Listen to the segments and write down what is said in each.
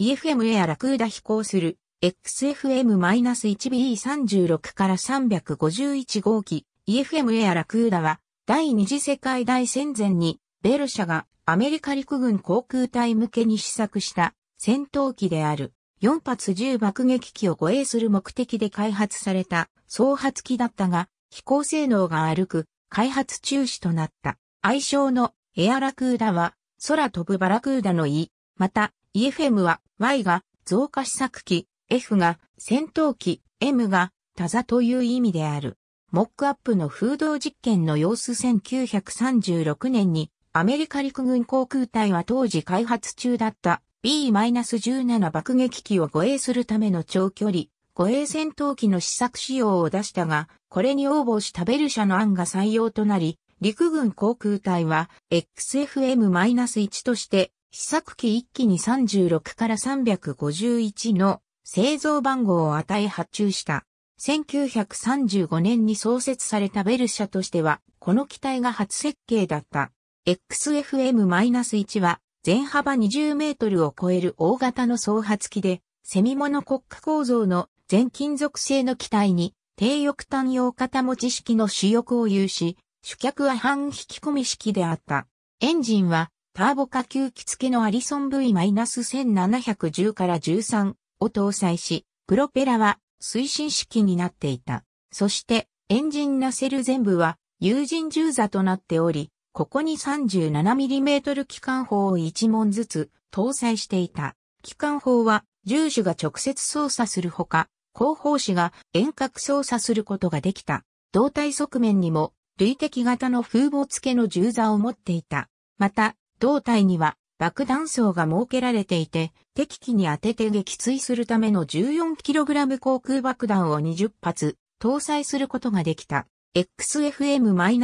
EFM エアラクーダ飛行する XFM-1BE36 から351号機 EFM エアラクーダは第二次世界大戦前にベル社がアメリカ陸軍航空隊向けに試作した戦闘機である4発10爆撃機を護衛する目的で開発された総発機だったが飛行性能が悪く開発中止となった愛称のエアラクーダは空飛ぶバラクーダの意、また EFM は Y が増加試作機、F が戦闘機、M が多座という意味である。モックアップの風洞実験の様子1936年にアメリカ陸軍航空隊は当時開発中だった B-17 爆撃機を護衛するための長距離護衛戦闘機の試作仕様を出したが、これに応募したベル社の案が採用となり、陸軍航空隊は XFM-1 として試作機1機に36から351の製造番号を与え発注した。1935年に創設されたベル社としては、この機体が初設計だった。XFM-1 は、全幅20メートルを超える大型の総発機で、セミモノ国家構造の全金属製の機体に、低翼単用型持ち式の主翼を有し、主脚は半引き込み式であった。エンジンはターボ化吸気付けのアリソン V-1710 から13を搭載し、プロペラは推進式になっていた。そして、エンジンナセル全部は有人銃座となっており、ここに 37mm 機関砲を1門ずつ搭載していた。機関砲は銃手が直接操作するほか、後方士が遠隔操作することができた。胴体側面にも、累積型の風防付けの銃座を持っていた。また、胴体には爆弾層が設けられていて、敵機に当てて撃墜するための 14kg 航空爆弾を20発搭載することができた。XFM-1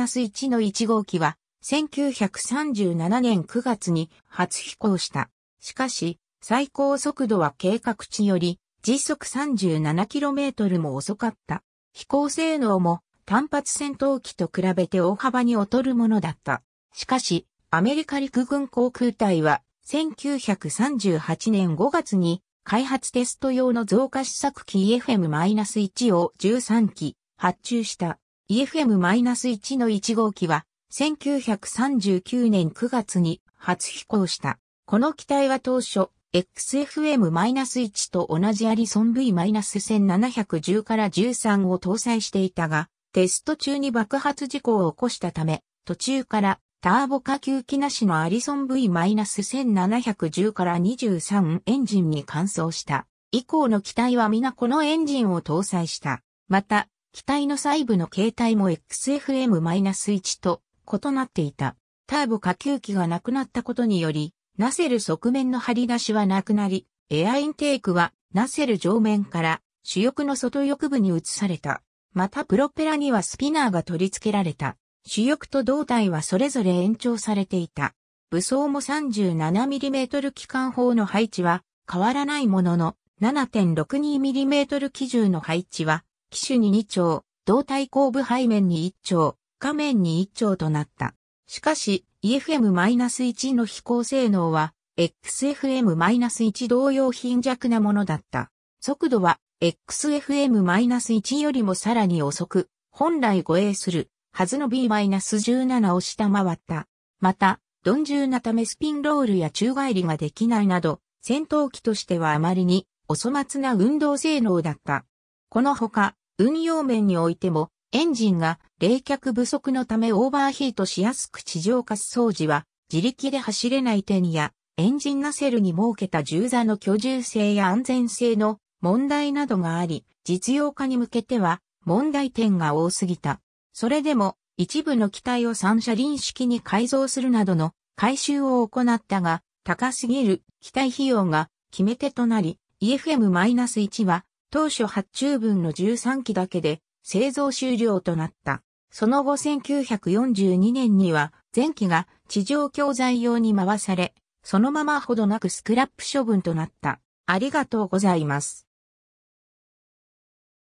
の1号機は1937年9月に初飛行した。しかし、最高速度は計画値より時速 37km も遅かった。飛行性能も単発戦闘機と比べて大幅に劣るものだった。しかし、アメリカ陸軍航空隊は、1938年5月に、開発テスト用の増加試作機 EFM-1 を13機発注した EFM-1 の1号機は1939年9月に初飛行した。この機体は当初 XFM-1 と同じアリソン V-1710 から13を搭載していたが、テスト中に爆発事故を起こしたため、途中からターボ下級機なしのアリソン V-1710 から23エンジンに換装した。以降の機体は皆このエンジンを搭載した。また、機体の細部の形態も XFM-1 と異なっていた。ターボ下級機がなくなったことにより、ナセル側面の張り出しはなくなり、エアインテークはナセル上面から主翼の外翼部に移された。またプロペラにはスピナーが取り付けられた。主翼と胴体はそれぞれ延長されていた。武装も 37mm 機関砲の配置は変わらないものの 7.62mm 機銃の配置は機種に2丁、胴体後部背面に1丁、下面に1丁となった。しかし EFM-1 の飛行性能は XFM-1 同様貧弱なものだった。速度は XFM-1 よりもさらに遅く、本来護衛するはずの B-17 を下回った。また、鈍重なためスピンロールや宙返りができないなど、戦闘機としてはあまりにお粗末な運動性能だった。このほか、運用面においても、エンジンが冷却不足のためオーバーヒートしやすく地上滑走時は自力で走れない点やエンジンナセルに設けた重座の居住性や安全性の問題などがあり実用化に向けては問題点が多すぎた。それでも、一部の機体を三車輪式に改造するなどの改修を行ったが、高すぎる機体費用が決め手となり、EFM-1 は当初発注分の13機だけで製造終了となった。その後1942年には前期が地上教材用に回され、そのままほどなくスクラップ処分となった。ありがとうございます。